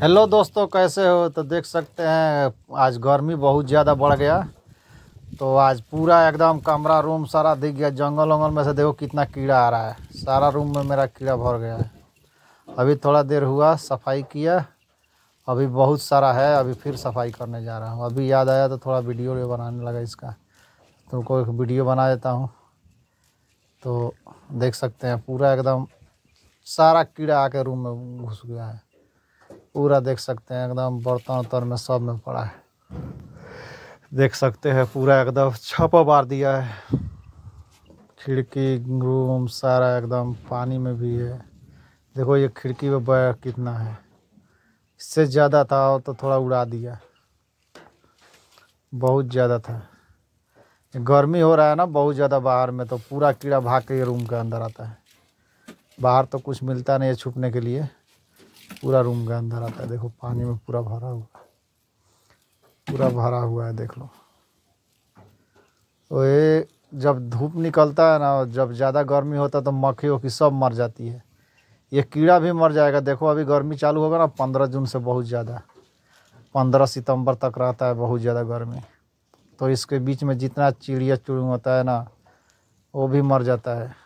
hello दोस्तों कैसे हो तो देख सकते हैं आज गर्मी बहुत ज़्यादा बढ़ गया तो आज पूरा एकदम कमरा रूम सारा दिख गया जंगल वंगल में से देखो कितना कीड़ा आ रहा है सारा रूम में, मेरा कीड़ा भर गया है अभी थोड़ा देर हुआ सफाई किया अभी बहुत सारा है अभी फिर सफाई करने जा रहा हूँ अभी याद आया तो थोड़ा वीडियो बनाने लगा इसका तुमको तो एक वीडियो बना देता हूँ तो देख सकते हैं पूरा एकदम सारा कीड़ा आके रूम में घुस गया है पूरा देख सकते हैं एकदम बर्तन उतर में सब में पड़ा है देख सकते हैं पूरा एकदम छपा बार दिया है खिड़की रूम सारा एकदम पानी में भी है देखो ये खिड़की में बैग कितना है इससे ज़्यादा था तो थोड़ा उड़ा दिया बहुत ज़्यादा था गर्मी हो रहा है ना बहुत ज़्यादा बाहर में तो पूरा कीड़ा भाग के रूम के अंदर आता है बाहर तो कुछ मिलता नहीं है छुपने के लिए पूरा रूम का अंदर आता है देखो पानी में पूरा भरा हुआ है पूरा भरा हुआ है देख लो तो ये जब धूप निकलता है ना जब ज़्यादा गर्मी होता है तो मक्खी वक्खी सब मर जाती है ये कीड़ा भी मर जाएगा देखो अभी गर्मी चालू होगा ना पंद्रह जून से बहुत ज़्यादा पंद्रह सितंबर तक रहता है बहुत ज़्यादा गर्मी तो इसके बीच में जितना चिड़िया चुड़ू होता है ना वो भी मर जाता है